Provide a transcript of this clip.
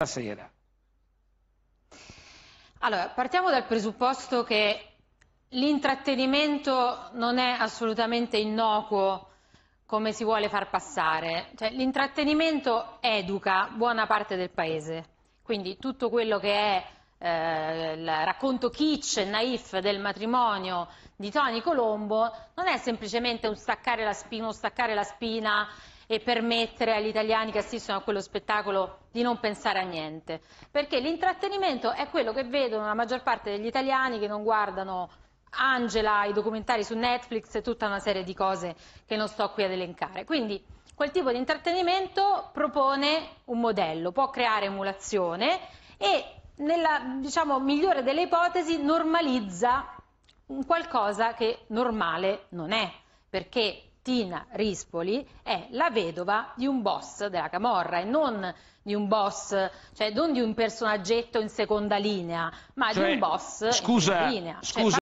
Buonasera. Allora, partiamo dal presupposto che l'intrattenimento non è assolutamente innocuo come si vuole far passare. Cioè, l'intrattenimento educa buona parte del paese, quindi tutto quello che è eh, il racconto kitsch, naif del matrimonio di Tony Colombo non è semplicemente un staccare la spina, un staccare la spina e permettere agli italiani che assistono a quello spettacolo di non pensare a niente. Perché l'intrattenimento è quello che vedono la maggior parte degli italiani che non guardano Angela, i documentari su Netflix e tutta una serie di cose che non sto qui ad elencare. Quindi quel tipo di intrattenimento propone un modello, può creare emulazione e nella diciamo, migliore delle ipotesi normalizza un qualcosa che normale non è, perché Tina Rispoli è la vedova di un boss della Camorra e non di un boss, cioè non di un personaggetto in seconda linea, ma cioè, di un boss scusa, in linea. Cioè, scusa. Cioè,